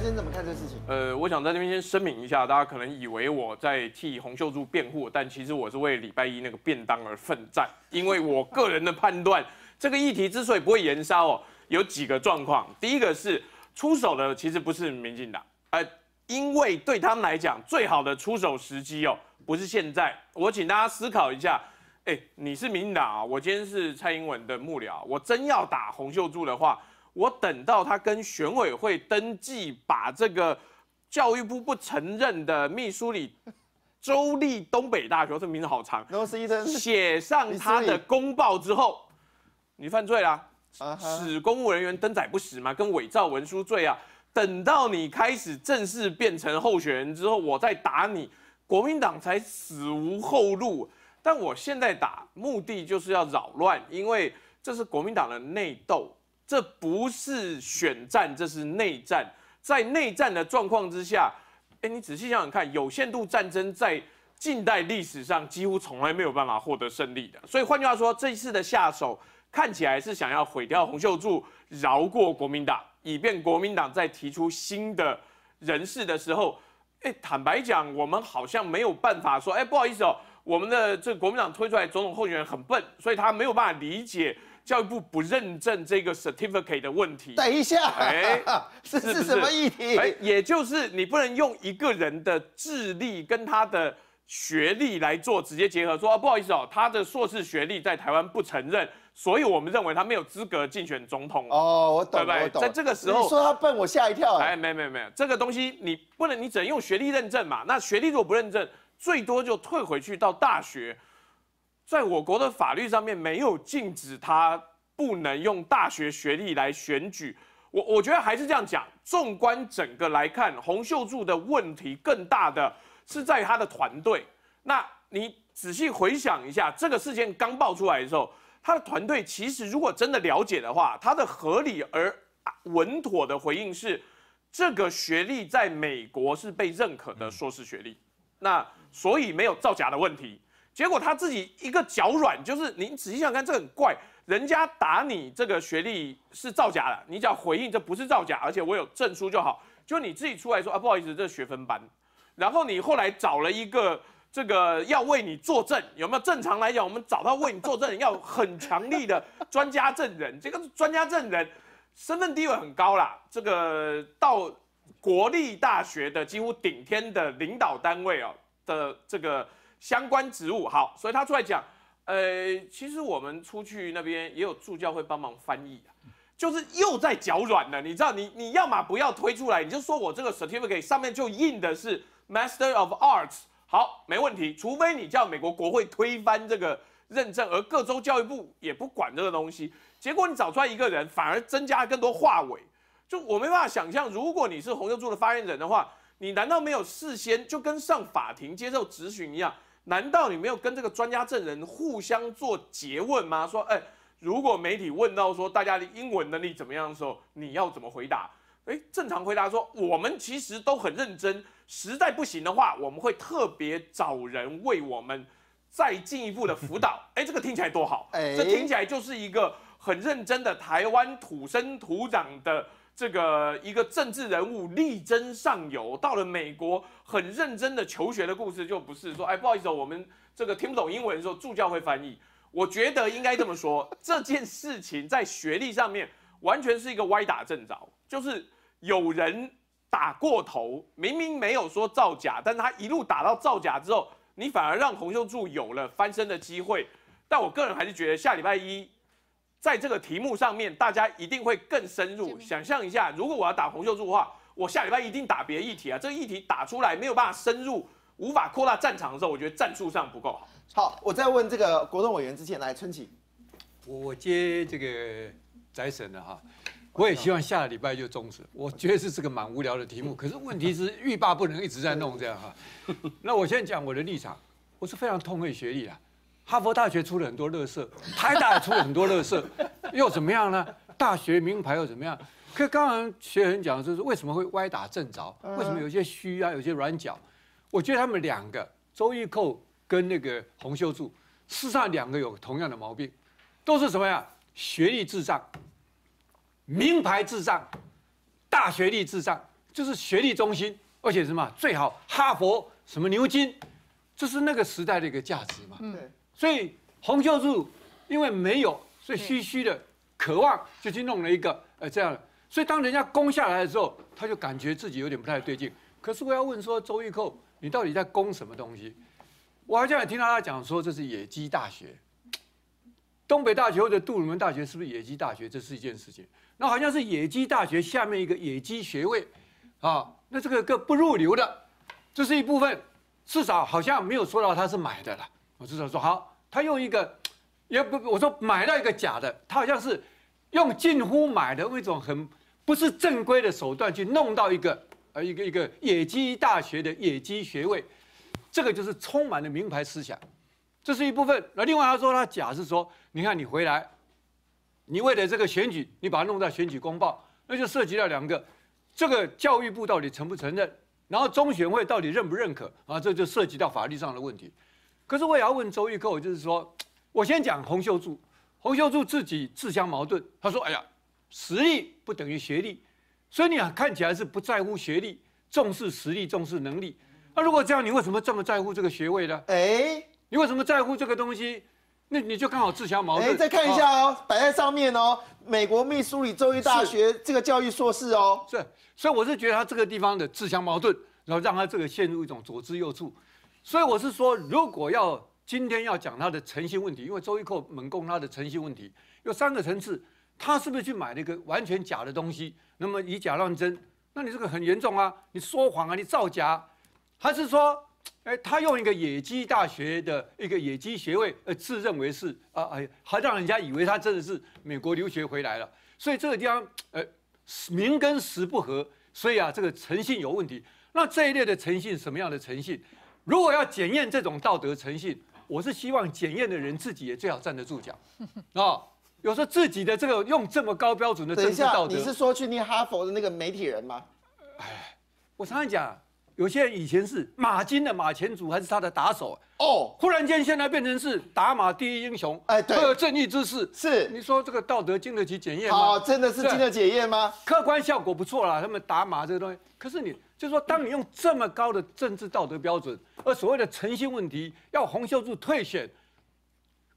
今天怎么看这事情？呃，我想在那边先声明一下，大家可能以为我在替洪秀柱辩护，但其实我是为礼拜一那个便当而奋战。因为我个人的判断，这个议题之所以不会延烧哦，有几个状况。第一个是出手的其实不是民进党，呃，因为对他们来讲，最好的出手时机哦，不是现在。我请大家思考一下，哎，你是民进党啊，我今天是蔡英文的幕僚，我真要打洪秀柱的话。我等到他跟选委会登记，把这个教育部不承认的秘书里，州立东北大学这名字好长，写上他的公报之后，你犯罪啦，使公务人员登载不实嘛，跟伪造文书罪啊。等到你开始正式变成候选人之后，我再打你，国民党才死无后路。但我现在打目的就是要扰乱，因为这是国民党的内斗。这不是选战，这是内战。在内战的状况之下，哎，你仔细想想看，有限度战争在近代历史上几乎从来没有办法获得胜利的。所以换句话说，这一次的下手看起来是想要毁掉洪秀柱，饶过国民党，以便国民党在提出新的人事的时候，哎，坦白讲，我们好像没有办法说，哎，不好意思哦，我们的这国民党推出来总统候选人很笨，所以他没有办法理解。教育部不认证这个 certificate 的问题。等一下，哎，这 是什么议题？哎，也就是你不能用一个人的智力跟他的学历来做直接结合，说啊，不好意思哦，他的硕士学历在台湾不承认，所以我们认为他没有资格竞选总统。哦，我懂，对不对？在这个时候，你说他笨，我吓一跳。哎，没没没有，这个东西你不能，你只能用学历认证嘛。那学历如果不认证，最多就退回去到大学。在我国的法律上面没有禁止他不能用大学学历来选举。我我觉得还是这样讲，纵观整个来看，洪秀柱的问题更大的是在于他的团队。那你仔细回想一下，这个事件刚爆出来的时候，他的团队其实如果真的了解的话，他的合理而稳妥的回应是，这个学历在美国是被认可的硕士学历，那所以没有造假的问题。结果他自己一个脚软，就是你仔细想看，这很怪。人家打你这个学历是造假的，你只要回应这不是造假，而且我有证书就好。就你自己出来说啊，不好意思，这学分班。然后你后来找了一个这个要为你作证，有没有？正常来讲，我们找到为你作证要很强力的专家证人。这个专家证人身份地位很高啦，这个到国立大学的几乎顶天的领导单位哦的这个。相关职务好，所以他出来讲，呃，其实我们出去那边也有助教会帮忙翻译就是又在脚软了。你知道，你你要嘛不要推出来，你就说我这个 certificate 上面就印的是 Master of Arts，好，没问题，除非你叫美国国会推翻这个认证，而各州教育部也不管这个东西。结果你找出来一个人，反而增加了更多话尾，就我没办法想象，如果你是洪秀柱的发言人的话，你难道没有事先就跟上法庭接受质询一样？难道你没有跟这个专家证人互相做诘问吗？说，哎，如果媒体问到说大家的英文能力怎么样的时候，你要怎么回答？哎，正常回答说我们其实都很认真，实在不行的话，我们会特别找人为我们再进一步的辅导。哎，这个听起来多好，这听起来就是一个很认真的台湾土生土长的。这个一个政治人物力争上游，到了美国很认真的求学的故事，就不是说，哎，不好意思，我们这个听不懂英文的时候，助教会翻译。我觉得应该这么说，这件事情在学历上面完全是一个歪打正着，就是有人打过头，明明没有说造假，但是他一路打到造假之后，你反而让洪秀柱有了翻身的机会。但我个人还是觉得下礼拜一。在这个题目上面，大家一定会更深入。想象一下，如果我要打洪秀柱的话，我下礼拜一定打别的议题啊。这个议题打出来没有办法深入，无法扩大战场的时候，我觉得战术上不够好。好，我在问这个国动委员之前，来春起，我接这个宅审的哈，我也希望下礼拜就终止。我觉得是是个蛮无聊的题目，可是问题是欲罢不能，一直在弄这样哈。那我先讲我的立场，我是非常痛恨学历的。哈佛大学出了很多乐色，台大也出了很多乐色，又怎么样呢？大学名牌又怎么样？可刚刚学员讲就是为什么会歪打正着？为什么有些虚啊，有些软脚？我觉得他们两个周玉蔻跟那个洪秀柱，事实上两个有同样的毛病，都是什么呀？学历智障，名牌智障，大学历智障，就是学历中心，而且什么最好哈佛什么牛津，这是那个时代的一个价值嘛？嗯。所以洪秀柱因为没有，所以虚虚的渴望就去弄了一个呃这样的。所以当人家攻下来的时候，他就感觉自己有点不太对劲。可是我要问说，周玉蔻你到底在攻什么东西？我好像也听到他讲说这是野鸡大学，东北大学或者杜鲁门大学是不是野鸡大学？这是一件事情。那好像是野鸡大学下面一个野鸡学位，啊，那这个个不入流的，这是一部分。至少好像没有说到他是买的了。我至少说好，他用一个，也不我说买到一个假的，他好像是用近乎买的那种很不是正规的手段去弄到一个呃一个一个野鸡大学的野鸡学位，这个就是充满了名牌思想，这是一部分。那另外他说他假是说，你看你回来，你为了这个选举，你把它弄到选举公报，那就涉及到两个，这个教育部到底承不承认，然后中选会到底认不认可啊？这就涉及到法律上的问题。可是我也要问周玉蔻，就是说，我先讲洪秀柱，洪秀柱自己自相矛盾。他说：“哎呀，实力不等于学历，所以你看起来是不在乎学历，重视实力，重视能力。那如果这样，你为什么这么在乎这个学位呢？哎，你为什么在乎这个东西？那你就刚好自相矛盾。哎，再看一下哦，摆在上面哦，美国密苏里州立大学这个教育硕士哦。是，所以我是觉得他这个地方的自相矛盾，然后让他这个陷入一种左支右绌。”所以我是说，如果要今天要讲他的诚信问题，因为周易寇猛攻他的诚信问题，有三个层次：他是不是去买了一个完全假的东西？那么以假乱真，那你这个很严重啊！你说谎啊，你造假，还是说，哎，他用一个野鸡大学的一个野鸡学位，呃，自认为是啊，哎，还让人家以为他真的是美国留学回来了。所以这个地方，呃，名跟实不合，所以啊，这个诚信有问题。那这一类的诚信什么样的诚信？如果要检验这种道德诚信，我是希望检验的人自己也最好站得住脚，啊，有时候自己的这个用这么高标准的，等道德，你是说去念哈佛的那个媒体人吗？哎，我常讲。有些人以前是马金的马前卒，还是他的打手哦，忽然间现在变成是打马第一英雄，哎，对，正义之士是你说这个道德经得起检验吗？好，真的是经得起检验吗？客观效果不错啦，他们打马这个东西。可是你就是说，当你用这么高的政治道德标准，而所谓的诚信问题，要洪秀柱退选，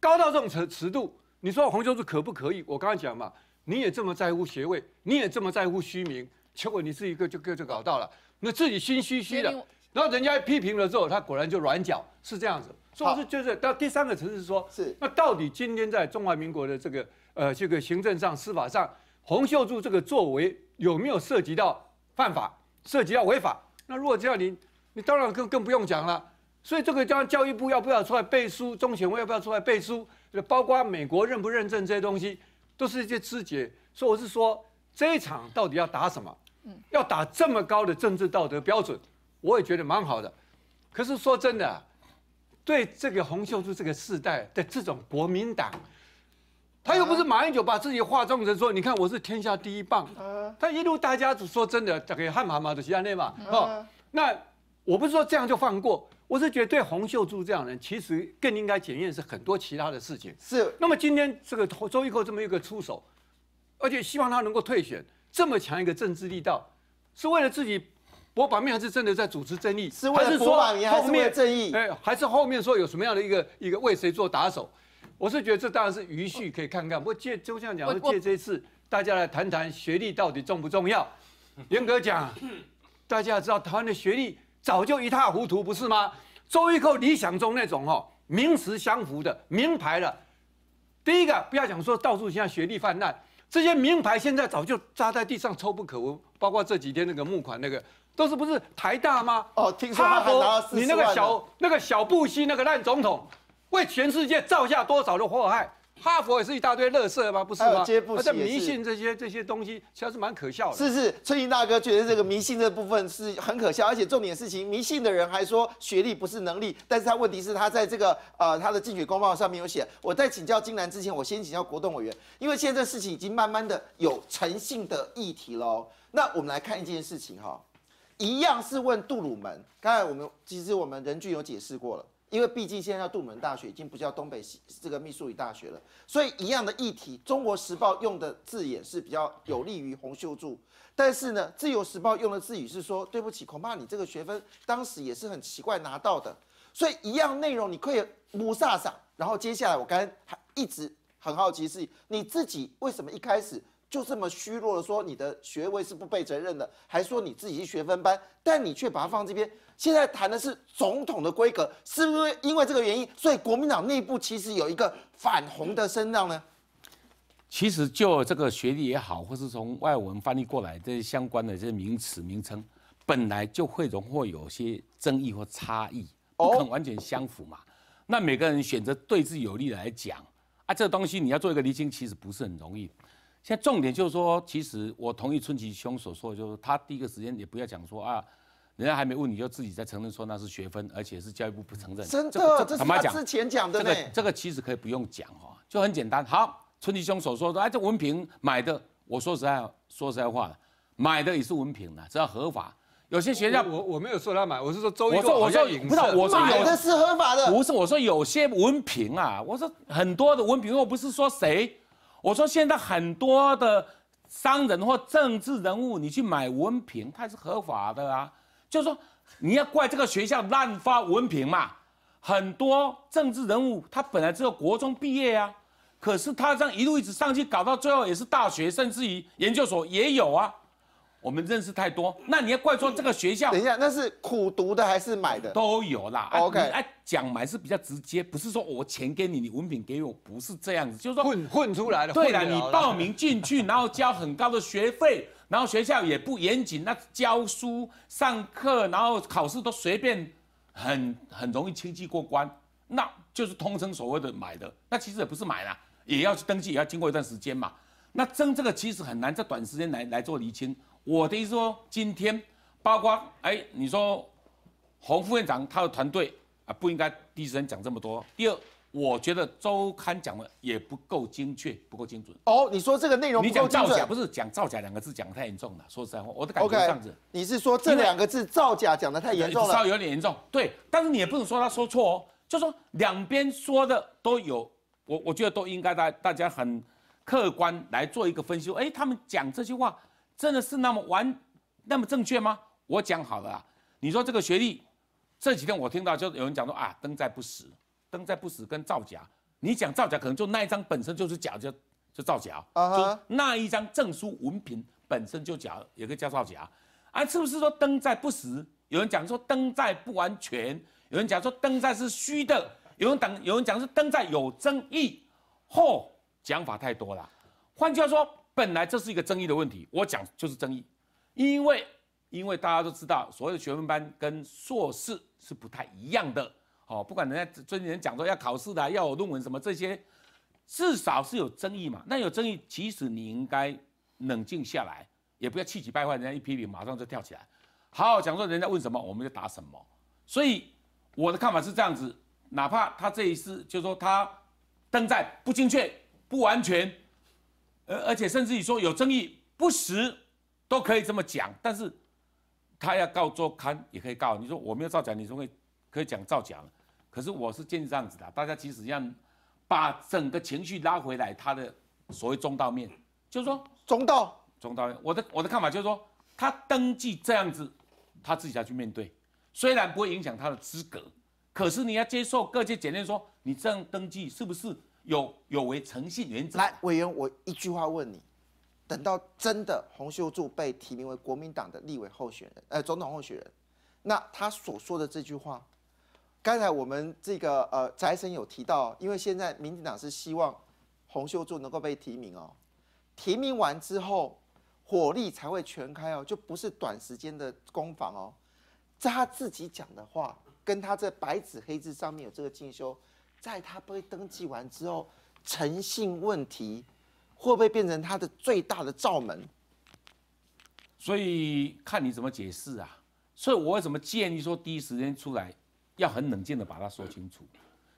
高到这种程尺度，你说洪秀柱可不可以？我刚刚讲嘛，你也这么在乎学位，你也这么在乎虚名，结果你是一个就个就搞到了。那自己心虚虚的，然后人家批评了之后，他果然就软脚，是这样子。所以是就是到第三个层次说，是那到底今天在中华民国的这个呃这个行政上、司法上，洪秀柱这个作为有没有涉及到犯法、涉及到违法？那如果这样，你你当然更更不用讲了。所以这个叫教育部要不要出来背书？中选会要不要出来背书？包括美国认不认证这些东西，都是一些肢节。所以我是说，这一场到底要打什么？要打这么高的政治道德标准，我也觉得蛮好的。可是说真的，对这个洪秀柱这个世代的这种国民党，他又不是马英九把自己化妆成说，你看我是天下第一棒。他一路大家只说真的，打给汉马马的下一内嘛。那我不是说这样就放过，我是觉得对洪秀柱这样人，其实更应该检验是很多其他的事情。是。那么今天这个周一蔻这么一个出手，而且希望他能够退选。这么强一个政治力道，是为了自己博版面，还是真的在主持正义？是为博反面，还是为了正义？哎，还是后面说有什么样的一个一个为谁做打手？我是觉得这当然是余绪，可以看看。不过借就像讲借这一次，大家来谈谈学历到底重不重要？严格讲，大家要知道台湾的学历早就一塌糊涂，不是吗？周玉蔻理想中那种哦，名实相符的名牌的，第一个不要讲说到处现在学历泛滥。这些名牌现在早就扎在地上，臭不可闻。包括这几天那个募款，那个都是不是台大吗？哦，听说你那个小那个小布希那个烂总统，为全世界造下多少的祸害？哈佛也是一大堆垃圾吗？不是吗？这些迷信这些这些东西，其实是蛮可笑的。是是，春英大哥觉得这个迷信这部分是很可笑，而且重点事情，迷信的人还说学历不是能力。但是他问题是，他在这个呃他的竞选公报上面有写，我在请教金兰之前，我先请教国动委员，因为现在事情已经慢慢的有诚信的议题喽。那我们来看一件事情哈，一样是问杜鲁门。刚才我们其实我们仁俊有解释过了。因为毕竟现在杜门大学已经不叫东北这个密苏里大学了，所以一样的议题，《中国时报》用的字眼是比较有利于洪秀柱，但是呢，《自由时报》用的字语是说对不起，恐怕你这个学分当时也是很奇怪拿到的。所以一样内容你可以抹煞煞，然后接下来我刚才还一直很好奇是你自己为什么一开始。就这么虚弱的说，你的学位是不被承认的，还说你自己是学分班，但你却把它放这边。现在谈的是总统的规格，是不是因为这个原因，所以国民党内部其实有一个反红的声浪呢？其实就这个学历也好，或是从外文翻译过来这些相关的这些名词名称，本来就会容或有些争议或差异，不能完全相符嘛。那每个人选择对自己有利的来讲，啊，这个东西你要做一个厘清，其实不是很容易。现在重点就是说，其实我同意春吉兄所说，就是他第一个时间也不要讲说啊，人家还没问你就自己在承认说那是学分，而且是教育部不承认。真的，这是他之前讲的呢。这个其实可以不用讲哈，就很简单。好，春吉兄所说的，哎，这文凭买的，我说实在，说实话了，买的也是文凭呐，只要合法。有些学校，我我没有说他买，我是说周一。我说我说不是，我说有的是合法的。不是，我说有些文凭啊，我说很多的文凭，我不是说谁。我说，现在很多的商人或政治人物，你去买文凭，他是合法的啊。就是说，你要怪这个学校滥发文凭嘛。很多政治人物他本来只有国中毕业啊，可是他这样一路一直上去搞到最后，也是大学，甚至于研究所也有啊。我们认识太多，那你要怪说这个学校？等一下，那是苦读的还是买的？都有啦。OK，哎，讲买是比较直接，不是说我钱给你，你文凭给我，不是这样子，就是说混混出来的。对了，你报名进去，然后交很高的学费，然后学校也不严谨，那教书上课，然后考试都随便，很很容易轻易过关，那就是通称所谓的买的。那其实也不是买啦，也要去登记，也要经过一段时间嘛。那争这个其实很难在短时间来来做厘清。我的意思说，今天包括哎，你说洪副院长他的团队啊，不应该第一时间讲这么多。第二，我觉得周刊讲的也不够精确，不够精准。哦，你说这个内容不够精准。你造假不是讲造假两个字讲的太严重了。说实在话，我的感觉这样子。你是说这两个字造假讲的太严重了？稍微有点严重。对，但是你也不能说他说错哦，就说两边说的都有，我我觉得都应该大大家很客观来做一个分析。哎，他们讲这句话。真的是那么完那么正确吗？我讲好了啊！你说这个学历，这几天我听到就有人讲说啊，登在不实，登在不实跟造假。你讲造假，可能就那一张本身就是假，就就造假啊。就那一张证书文凭本身就假，也可以叫造假。啊，是不是说登在不实？有人讲说登在不完全，有人讲说登在是虚的，有人讲有人讲是登在有争议。嚯，讲法太多了。换句话说。本来这是一个争议的问题，我讲就是争议，因为因为大家都知道，所谓的学分班跟硕士是不太一样的哦。不管人家最近人讲说要考试的，要我论文什么这些，至少是有争议嘛。那有争议，其实你应该冷静下来，也不要气急败坏，人家一批评马上就跳起来。好好讲说人家问什么，我们就答什么。所以我的看法是这样子，哪怕他这一次就说他登载不精确、不完全。而而且甚至于说有争议不实都可以这么讲，但是他要告周刊也可以告。你说我没有造假，你就会可以讲造假了。可是我是建议这样子的，大家其实样把整个情绪拉回来，他的所谓中道面，就是说中道中道面。我的我的看法就是说，他登记这样子，他自己要去面对。虽然不会影响他的资格，可是你要接受各界检验，说你这样登记是不是？有有违诚信原则。来，委员，我一句话问你：等到真的洪秀柱被提名为国民党的立委候选人，呃，总统候选人，那他所说的这句话，刚才我们这个呃翟神有提到，因为现在民进党是希望洪秀柱能够被提名哦，提名完之后火力才会全开哦，就不是短时间的攻防哦。在他自己讲的话，跟他这白纸黑字上面有这个进修。在他被登记完之后，诚信问题会不会变成他的最大的罩门？所以看你怎么解释啊！所以我为什么建议说第一时间出来，要很冷静的把它说清楚，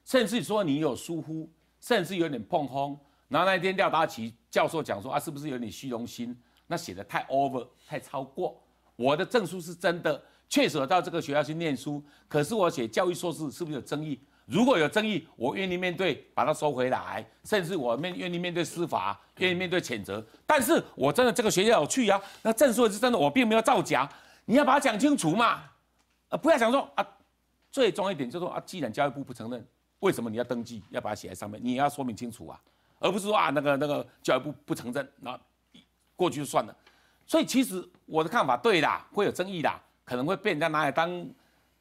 甚至说你有疏忽，甚至有点碰碰。然后那一天廖达奇教授讲说啊，是不是有点虚荣心？那写的太 over 太超过，我的证书是真的，确实到这个学校去念书，可是我写教育硕士是不是有争议？如果有争议，我愿意面对，把它收回来，甚至我面愿意面对司法，愿意面对谴责。但是我真的这个学校有去呀，那证书是真的，我并没有造假。你要把它讲清楚嘛，呃，不要讲说啊。最重要一点就是说啊，既然教育部不承认，为什么你要登记，要把它写在上面？你要说明清楚啊，而不是说啊那个那个教育部不承认，那过去就算了。所以其实我的看法对的，会有争议的，可能会被人家拿来当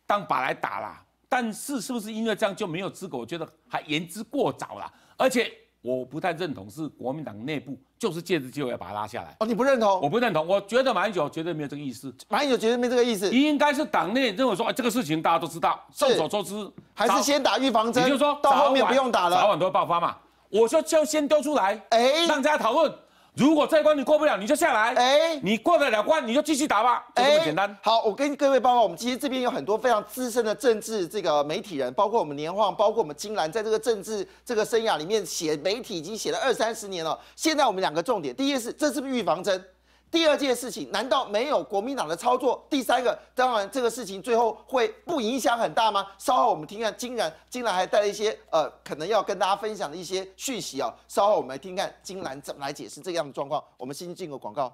当靶来打啦。但是是不是因为这样就没有资格？我觉得还言之过早了。而且我不太认同是国民党内部就是借着机会把他拉下来。哦，你不认同？我不认同。我觉得马英九绝对没有这个意思。马英九绝对没这个意思。应该是党内认为说，哎，这个事情大家都知道，众所周知，还是先打预防针。你就说到后面不用打了，早晚都要爆发嘛。我说就先丢出来，哎，让大家讨论。如果这一关你过不了，你就下来。哎，你过得了关，你就继续打吧。哎，简单。好，我跟各位报告，我们其实这边有很多非常资深的政治这个媒体人，包括我们年晃，包括我们金兰，在这个政治这个生涯里面写媒体已经写了二三十年了。现在我们两个重点，第一是这是不是预防针？第二件事情，难道没有国民党的操作？第三个，当然这个事情最后会不影响很大吗？稍后我们听看金然，金然还带了一些呃，可能要跟大家分享的一些讯息啊。稍后我们来听看金然怎么来解释这样的状况。我们先进个广告。